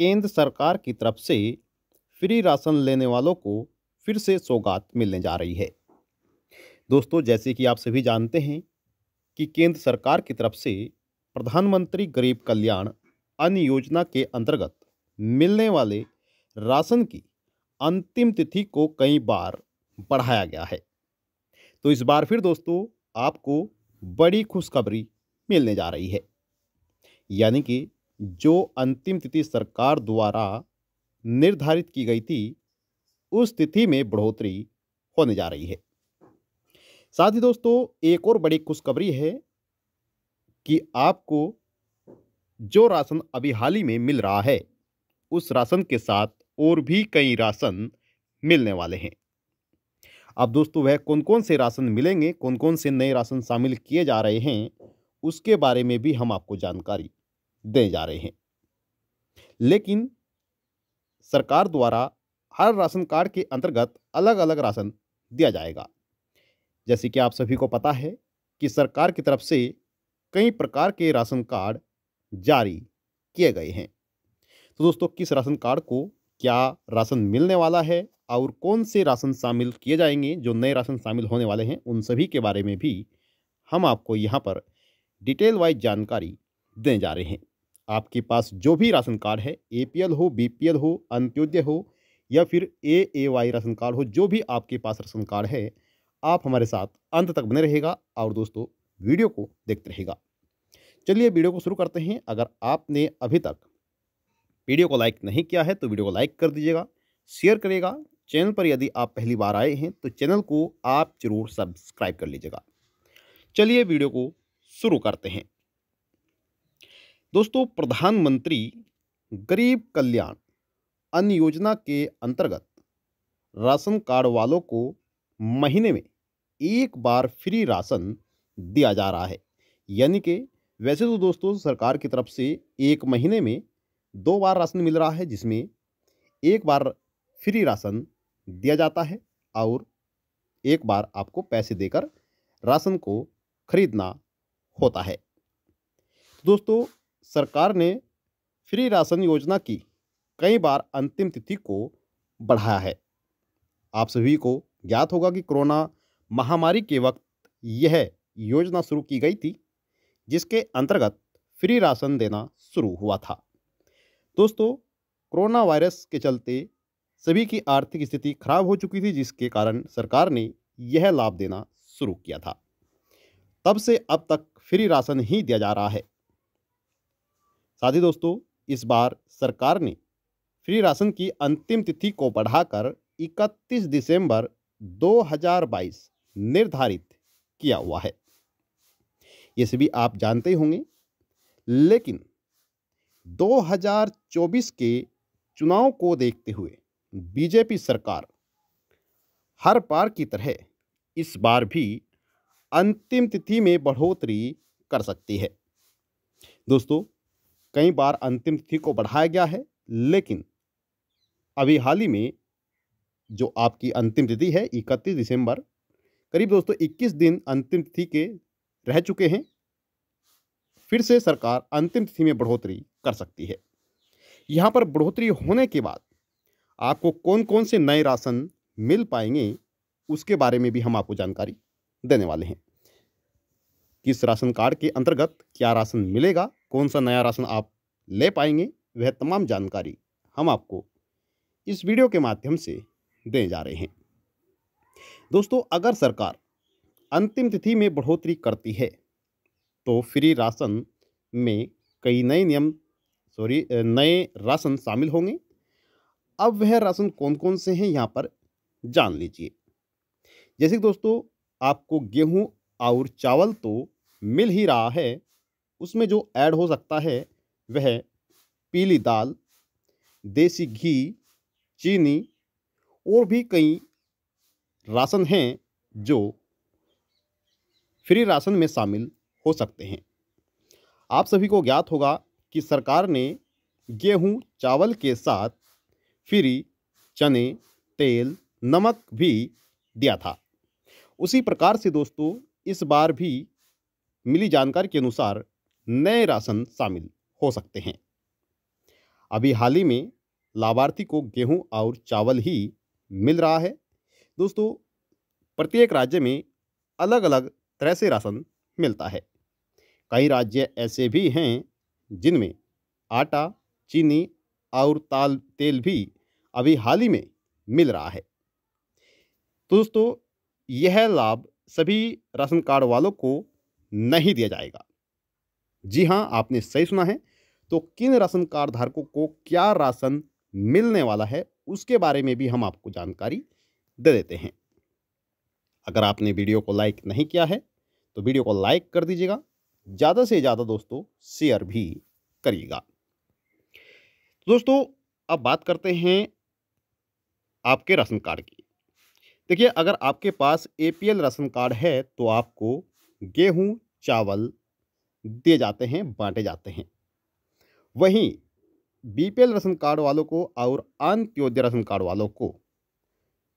केंद्र सरकार की तरफ से फ्री राशन लेने वालों को फिर से सौगात मिलने जा रही है दोस्तों जैसे कि आप सभी जानते हैं कि केंद्र सरकार की तरफ से प्रधानमंत्री गरीब कल्याण अन्न योजना के अंतर्गत मिलने वाले राशन की अंतिम तिथि को कई बार बढ़ाया गया है तो इस बार फिर दोस्तों आपको बड़ी खुशखबरी मिलने जा रही है यानी कि जो अंतिम तिथि सरकार द्वारा निर्धारित की गई थी उस तिथि में बढ़ोतरी होने जा रही है साथ ही दोस्तों एक और बड़ी खुशखबरी है कि आपको जो राशन अभी हाल ही में मिल रहा है उस राशन के साथ और भी कई राशन मिलने वाले हैं अब दोस्तों वह कौन कौन से राशन मिलेंगे कौन कौन से नए राशन शामिल किए जा रहे हैं उसके बारे में भी हम आपको जानकारी दे जा रहे हैं लेकिन सरकार द्वारा हर राशन कार्ड के अंतर्गत अलग अलग राशन दिया जाएगा जैसे कि आप सभी को पता है कि सरकार की तरफ से कई प्रकार के राशन कार्ड जारी किए गए हैं तो दोस्तों किस राशन कार्ड को क्या राशन मिलने वाला है और कौन से राशन शामिल किए जाएंगे जो नए राशन शामिल होने वाले हैं उन सभी के बारे में भी हम आपको यहाँ पर डिटेल वाइज जानकारी देने जा रहे हैं आपके पास जो भी राशन कार्ड है एपीएल हो बीपीएल हो अंत्योदय हो या फिर A A Y ration card हो जो भी आपके पास राशन कार्ड है आप हमारे साथ अंत तक बने रहेगा और दोस्तों वीडियो को देखते रहेगा चलिए वीडियो को शुरू करते हैं अगर आपने अभी तक वीडियो को लाइक नहीं किया है तो वीडियो को लाइक कर दीजिएगा शेयर करेगा चैनल पर यदि आप पहली बार आए हैं तो चैनल को आप जरूर सब्सक्राइब कर लीजिएगा चलिए वीडियो को शुरू करते हैं दोस्तों प्रधानमंत्री गरीब कल्याण अन्य योजना के अंतर्गत राशन कार्ड वालों को महीने में एक बार फ्री राशन दिया जा रहा है यानी कि वैसे तो दोस्तों सरकार की तरफ से एक महीने में दो बार राशन मिल रहा है जिसमें एक बार फ्री राशन दिया जाता है और एक बार आपको पैसे देकर राशन को खरीदना होता है दोस्तों सरकार ने फ्री राशन योजना की कई बार अंतिम तिथि को बढ़ाया है आप सभी को ज्ञात होगा कि कोरोना महामारी के वक्त यह योजना शुरू की गई थी जिसके अंतर्गत फ्री राशन देना शुरू हुआ था दोस्तों कोरोना वायरस के चलते सभी की आर्थिक स्थिति खराब हो चुकी थी जिसके कारण सरकार ने यह लाभ देना शुरू किया था तब से अब तक फ्री राशन ही दिया जा रहा है साथ ही दोस्तों इस बार सरकार ने फ्री राशन की अंतिम तिथि को बढ़ाकर 31 दिसंबर 2022 निर्धारित किया हुआ है ये सभी आप जानते ही होंगे लेकिन 2024 के चुनाव को देखते हुए बीजेपी सरकार हर बार की तरह इस बार भी अंतिम तिथि में बढ़ोतरी कर सकती है दोस्तों कई बार अंतिम तिथि को बढ़ाया गया है लेकिन अभी हाल ही में जो आपकी अंतिम तिथि है इकतीस दिसंबर करीब दोस्तों इक्कीस दिन अंतिम तिथि के रह चुके हैं फिर से सरकार अंतिम तिथि में बढ़ोतरी कर सकती है यहाँ पर बढ़ोतरी होने के बाद आपको कौन कौन से नए राशन मिल पाएंगे उसके बारे में भी हम आपको जानकारी देने वाले हैं किस राशन कार्ड के अंतर्गत क्या राशन मिलेगा कौन सा नया राशन आप ले पाएंगे वह तमाम जानकारी हम आपको इस वीडियो के माध्यम से देने जा रहे हैं दोस्तों अगर सरकार अंतिम तिथि में बढ़ोतरी करती है तो फ्री राशन में कई नए नियम सॉरी नए राशन शामिल होंगे अब वह राशन कौन कौन से हैं यहाँ पर जान लीजिए जैसे कि दोस्तों आपको गेहूँ और चावल तो मिल ही रहा है उसमें जो ऐड हो सकता है वह पीली दाल देसी घी चीनी और भी कई राशन हैं जो फ्री राशन में शामिल हो सकते हैं आप सभी को ज्ञात होगा कि सरकार ने गेहूं चावल के साथ फ्री चने तेल नमक भी दिया था उसी प्रकार से दोस्तों इस बार भी मिली जानकारी के अनुसार नए राशन शामिल हो सकते हैं अभी हाल ही में लाभार्थी को गेहूं और चावल ही मिल रहा है दोस्तों प्रत्येक राज्य में अलग अलग तरह से राशन मिलता है कई राज्य ऐसे भी हैं जिनमें आटा चीनी और ताल तेल भी अभी हाल ही में मिल रहा है तो दोस्तों यह लाभ सभी राशन कार्ड वालों को नहीं दिया जाएगा जी हाँ आपने सही सुना है तो किन राशन कार्ड धारकों को क्या राशन मिलने वाला है उसके बारे में भी हम आपको जानकारी दे देते हैं अगर आपने वीडियो को लाइक नहीं किया है तो वीडियो को लाइक कर दीजिएगा ज़्यादा से ज़्यादा दोस्तों शेयर भी करिएगा दोस्तों अब बात करते हैं आपके राशन कार्ड की देखिए अगर आपके पास एपीएल राशन कार्ड है तो आपको गेहूं चावल दिए जाते हैं बांटे जाते हैं वहीं बीपीएल राशन कार्ड वालों को और अंत्योदय राशन कार्ड वालों को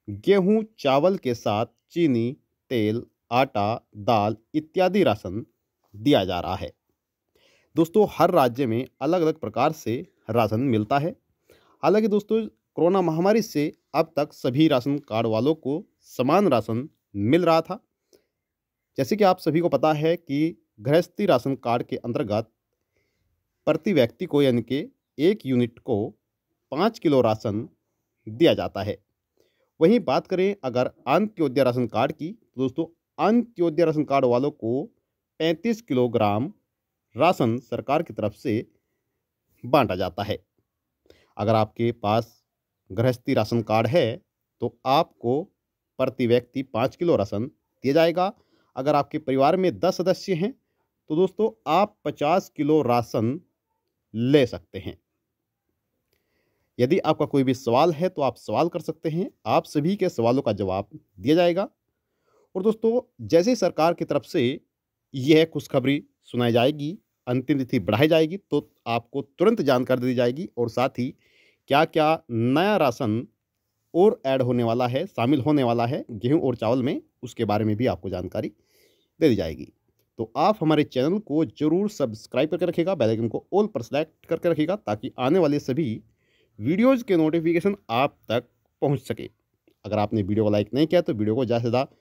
गेहूं चावल के साथ चीनी तेल आटा दाल इत्यादि राशन दिया जा रहा है दोस्तों हर राज्य में अलग अलग प्रकार से राशन मिलता है हालांकि दोस्तों कोरोना महामारी से अब तक सभी राशन कार्ड वालों को समान राशन मिल रहा था जैसे कि आप सभी को पता है कि गृहस्थी राशन कार्ड के अंतर्गत प्रति व्यक्ति को यानी कि एक यूनिट को पाँच किलो राशन दिया जाता है वहीं बात करें अगर अंत्योदय राशन कार्ड की तो दोस्तों अंत्योदय राशन कार्ड वालों को पैंतीस किलोग्राम राशन सरकार की तरफ से बांटा जाता है अगर आपके पास गृहस्थी राशन कार्ड है तो आपको प्रति व्यक्ति पाँच किलो राशन दिया जाएगा अगर आपके परिवार में दस सदस्य हैं तो दोस्तों आप 50 किलो राशन ले सकते हैं यदि आपका कोई भी सवाल है तो आप सवाल कर सकते हैं आप सभी के सवालों का जवाब दिया जाएगा और दोस्तों जैसे ही सरकार की तरफ से यह खुशखबरी सुनाई जाएगी अंतिम तिथि बढ़ाई जाएगी तो आपको तुरंत जानकारी दी जाएगी और साथ ही क्या क्या नया राशन और ऐड होने वाला है शामिल होने वाला है गेहूं और चावल में उसके बारे में भी आपको जानकारी दे दी जाएगी तो आप हमारे चैनल को जरूर सब्सक्राइब करके रखेगा बेल आइकन को ऑल पर सेलेक्ट करके रखेगा ताकि आने वाले सभी वीडियोज़ के नोटिफिकेशन आप तक पहुँच सके अगर आपने वीडियो को लाइक नहीं किया तो वीडियो को ज़्यादा से ज़्यादा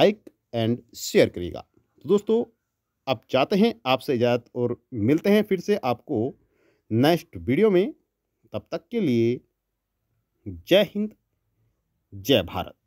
लाइक एंड शेयर करिएगा तो दोस्तों आप चाहते हैं आपसे इजाज़त और मिलते हैं फिर से आपको नेक्स्ट वीडियो में तब तक के लिए जय हिंद जय भारत